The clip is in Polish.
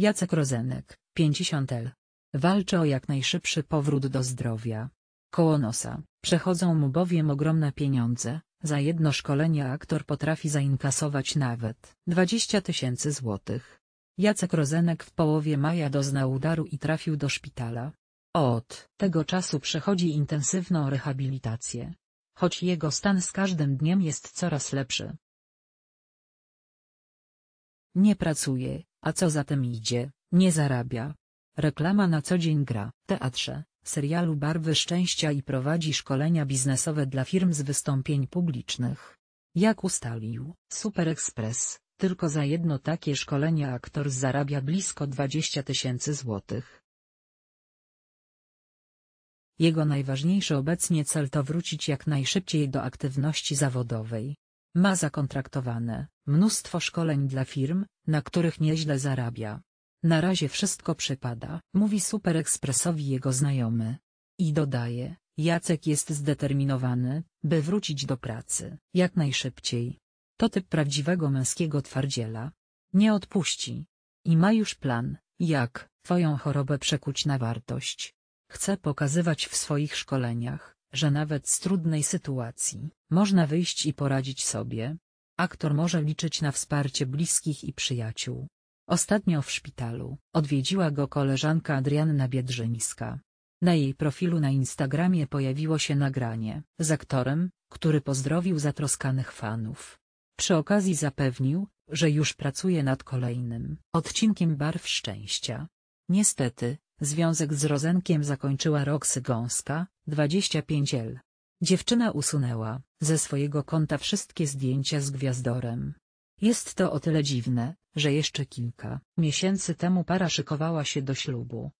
Jacek Rozenek, 50 L. Walczy o jak najszybszy powrót do zdrowia. Koło nosa, przechodzą mu bowiem ogromne pieniądze, za jedno szkolenie aktor potrafi zainkasować nawet 20 tysięcy złotych. Jacek Rozenek w połowie maja doznał udaru i trafił do szpitala. Od tego czasu przechodzi intensywną rehabilitację. Choć jego stan z każdym dniem jest coraz lepszy. Nie pracuje, a co za tym idzie, nie zarabia. Reklama na co dzień gra, teatrze, serialu Barwy Szczęścia i prowadzi szkolenia biznesowe dla firm z wystąpień publicznych. Jak ustalił Super Express, tylko za jedno takie szkolenie aktor zarabia blisko 20 tysięcy złotych. Jego najważniejszy obecnie cel to wrócić jak najszybciej do aktywności zawodowej. Ma zakontraktowane mnóstwo szkoleń dla firm, na których nieźle zarabia. Na razie wszystko przypada, mówi Super jego znajomy. I dodaje, Jacek jest zdeterminowany, by wrócić do pracy, jak najszybciej. To typ prawdziwego męskiego twardziela. Nie odpuści. I ma już plan, jak twoją chorobę przekuć na wartość. Chce pokazywać w swoich szkoleniach, że nawet z trudnej sytuacji można wyjść i poradzić sobie. Aktor może liczyć na wsparcie bliskich i przyjaciół. Ostatnio w szpitalu odwiedziła go koleżanka Adrianna Biedrzyńska. Na jej profilu na Instagramie pojawiło się nagranie z aktorem, który pozdrowił zatroskanych fanów. Przy okazji zapewnił, że już pracuje nad kolejnym odcinkiem Barw Szczęścia. Niestety, Związek z Rozenkiem zakończyła Roxy Gąska, 25 L. Dziewczyna usunęła ze swojego konta wszystkie zdjęcia z gwiazdorem. Jest to o tyle dziwne, że jeszcze kilka miesięcy temu para szykowała się do ślubu.